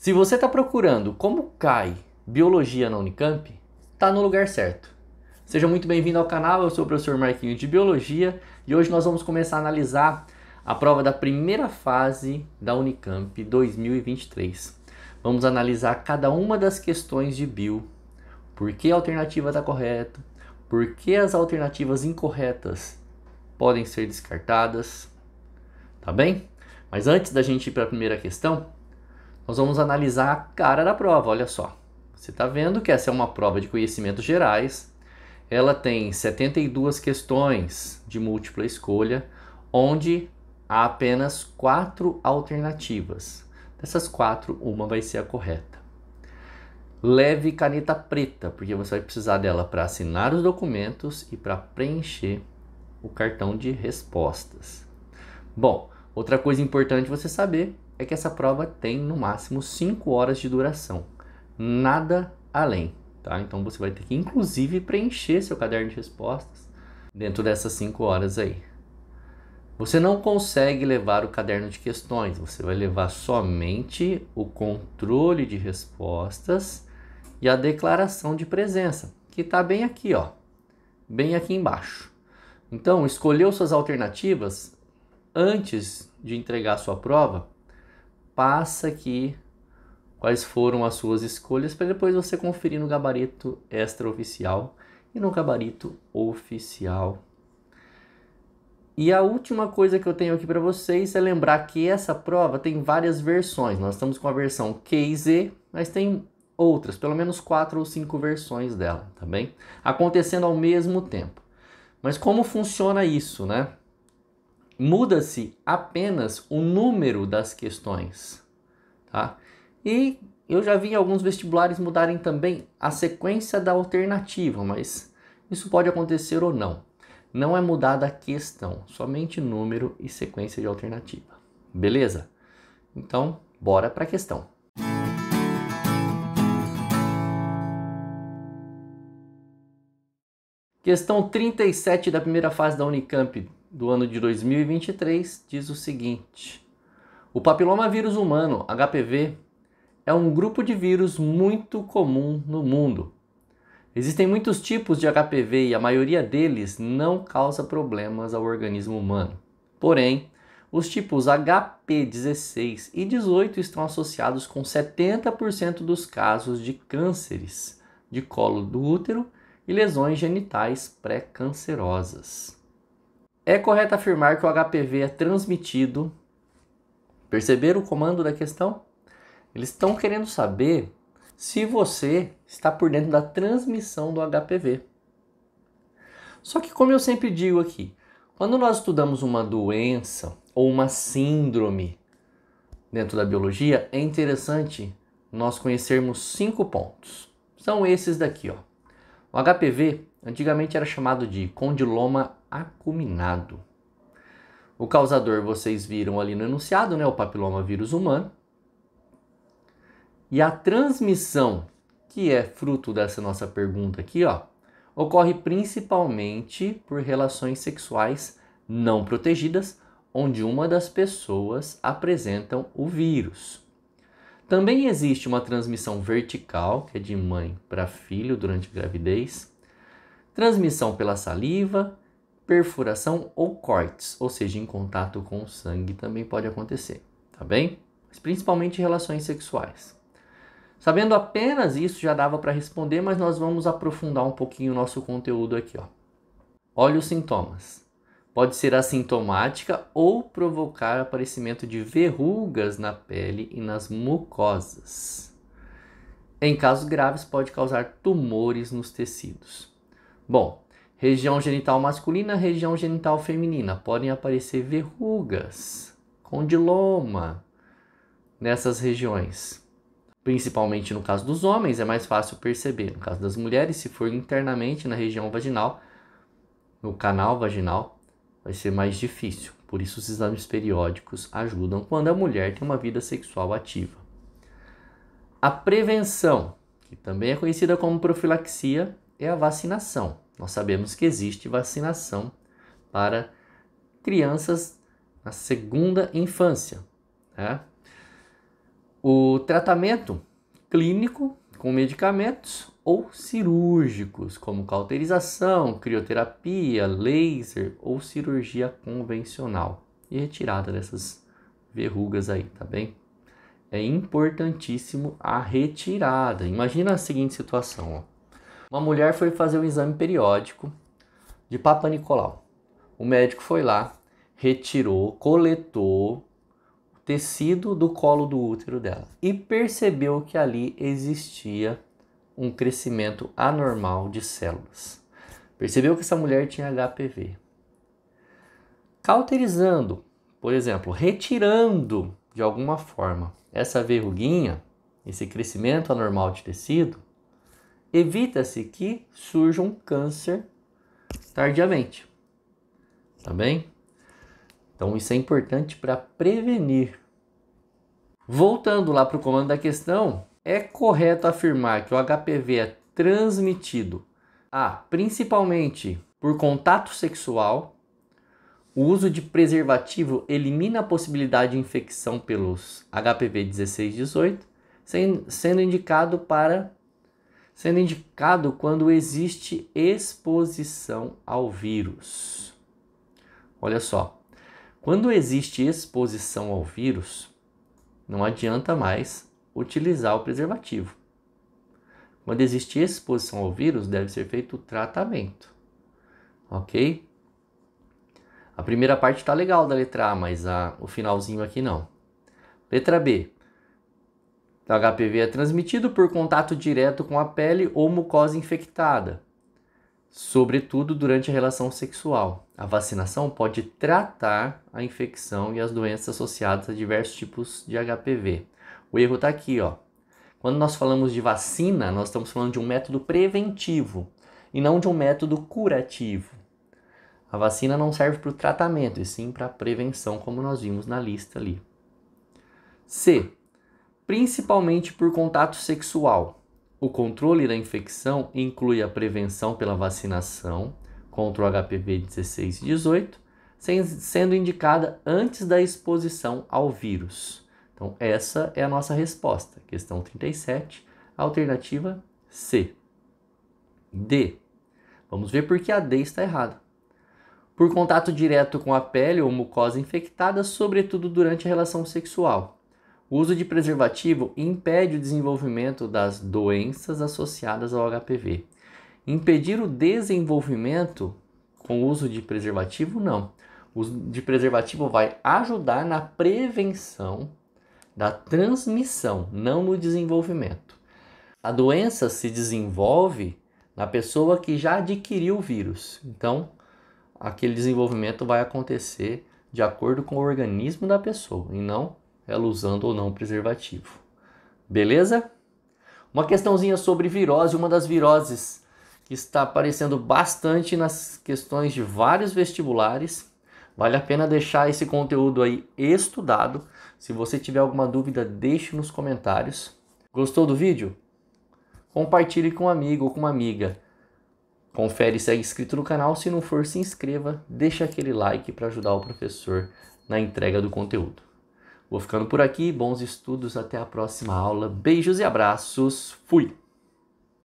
Se você está procurando como cai biologia na Unicamp, está no lugar certo. Seja muito bem-vindo ao canal, eu sou o professor Marquinho de Biologia e hoje nós vamos começar a analisar a prova da primeira fase da Unicamp 2023. Vamos analisar cada uma das questões de bio, por que a alternativa está correta, por que as alternativas incorretas podem ser descartadas, tá bem? Mas antes da gente ir para a primeira questão, nós vamos analisar a cara da prova. Olha só, você está vendo que essa é uma prova de conhecimentos gerais. Ela tem 72 questões de múltipla escolha, onde há apenas quatro alternativas. Dessas quatro, uma vai ser a correta. Leve caneta preta, porque você vai precisar dela para assinar os documentos e para preencher o cartão de respostas. Bom, outra coisa importante você saber é que essa prova tem no máximo 5 horas de duração, nada além. Tá? Então você vai ter que inclusive preencher seu caderno de respostas dentro dessas 5 horas aí. Você não consegue levar o caderno de questões, você vai levar somente o controle de respostas e a declaração de presença, que está bem aqui, ó, bem aqui embaixo. Então, escolheu suas alternativas antes de entregar a sua prova? passa aqui quais foram as suas escolhas para depois você conferir no gabarito extraoficial e no gabarito oficial. E a última coisa que eu tenho aqui para vocês é lembrar que essa prova tem várias versões. Nós estamos com a versão Q e Z, mas tem outras, pelo menos quatro ou cinco versões dela, tá bem? Acontecendo ao mesmo tempo. Mas como funciona isso, né? muda-se apenas o número das questões, tá? E eu já vi alguns vestibulares mudarem também a sequência da alternativa, mas isso pode acontecer ou não. Não é mudada a questão, somente número e sequência de alternativa. Beleza? Então, bora para a questão. Questão 37 da primeira fase da Unicamp do ano de 2023 diz o seguinte: O papilomavírus humano, HPV, é um grupo de vírus muito comum no mundo. Existem muitos tipos de HPV e a maioria deles não causa problemas ao organismo humano. Porém, os tipos HP16 e 18 estão associados com 70% dos casos de cânceres de colo do útero e lesões genitais pré-cancerosas. É correto afirmar que o HPV é transmitido. Perceberam o comando da questão? Eles estão querendo saber se você está por dentro da transmissão do HPV. Só que, como eu sempre digo aqui, quando nós estudamos uma doença ou uma síndrome dentro da biologia, é interessante nós conhecermos cinco pontos. São esses daqui, ó. O HPV antigamente era chamado de condiloma acuminado. O causador vocês viram ali no enunciado, né? O papiloma vírus humano. E a transmissão, que é fruto dessa nossa pergunta aqui, ó, ocorre principalmente por relações sexuais não protegidas, onde uma das pessoas apresentam o vírus. Também existe uma transmissão vertical, que é de mãe para filho durante a gravidez, transmissão pela saliva, perfuração ou cortes, ou seja, em contato com o sangue também pode acontecer, tá bem? Mas principalmente em relações sexuais. Sabendo apenas isso já dava para responder, mas nós vamos aprofundar um pouquinho o nosso conteúdo aqui, ó. Olha os sintomas pode ser assintomática ou provocar aparecimento de verrugas na pele e nas mucosas. Em casos graves, pode causar tumores nos tecidos. Bom, região genital masculina, região genital feminina, podem aparecer verrugas, condiloma nessas regiões. Principalmente no caso dos homens, é mais fácil perceber. No caso das mulheres, se for internamente na região vaginal, no canal vaginal, vai ser mais difícil. Por isso, os exames periódicos ajudam quando a mulher tem uma vida sexual ativa. A prevenção, que também é conhecida como profilaxia, é a vacinação. Nós sabemos que existe vacinação para crianças na segunda infância. Né? O tratamento clínico com medicamentos ou cirúrgicos, como cauterização, crioterapia, laser ou cirurgia convencional e retirada dessas verrugas aí, tá bem? É importantíssimo a retirada. Imagina a seguinte situação: ó. uma mulher foi fazer um exame periódico de Papa Nicolau. O médico foi lá, retirou, coletou o tecido do colo do útero dela e percebeu que ali existia um crescimento anormal de células. Percebeu que essa mulher tinha HPV. Cauterizando, por exemplo, retirando de alguma forma essa verruguinha, esse crescimento anormal de tecido, evita-se que surja um câncer tardiamente. Tá bem? Então isso é importante para prevenir. Voltando lá para o comando da questão, é correto afirmar que o HPV é transmitido a ah, principalmente por contato sexual. O uso de preservativo elimina a possibilidade de infecção pelos HPV 18, sendo indicado para sendo indicado quando existe exposição ao vírus. Olha só, quando existe exposição ao vírus, não adianta mais utilizar o preservativo. Quando existe exposição ao vírus, deve ser feito o tratamento. Ok? A primeira parte está legal da letra A, mas a, o finalzinho aqui não. Letra B. O HPV é transmitido por contato direto com a pele ou mucosa infectada, sobretudo durante a relação sexual. A vacinação pode tratar a infecção e as doenças associadas a diversos tipos de HPV. O erro está aqui, ó. Quando nós falamos de vacina, nós estamos falando de um método preventivo e não de um método curativo. A vacina não serve para o tratamento, e sim para a prevenção, como nós vimos na lista ali. C. Principalmente por contato sexual. O controle da infecção inclui a prevenção pela vacinação contra o HPV 16 e 18, sendo indicada antes da exposição ao vírus. Então, essa é a nossa resposta. Questão 37, alternativa C. D. Vamos ver por que a D está errada. Por contato direto com a pele ou mucosa infectada, sobretudo durante a relação sexual. O uso de preservativo impede o desenvolvimento das doenças associadas ao HPV. Impedir o desenvolvimento com o uso de preservativo, não. O uso de preservativo vai ajudar na prevenção da transmissão, não no desenvolvimento. A doença se desenvolve na pessoa que já adquiriu o vírus. Então, aquele desenvolvimento vai acontecer de acordo com o organismo da pessoa e não ela usando ou não preservativo. Beleza? Uma questãozinha sobre virose, uma das viroses que está aparecendo bastante nas questões de vários vestibulares Vale a pena deixar esse conteúdo aí estudado. Se você tiver alguma dúvida, deixe nos comentários. Gostou do vídeo? Compartilhe com um amigo ou com uma amiga. Confere se é inscrito no canal, se não for, se inscreva, deixa aquele like para ajudar o professor na entrega do conteúdo. Vou ficando por aqui, bons estudos, até a próxima aula. Beijos e abraços, fui!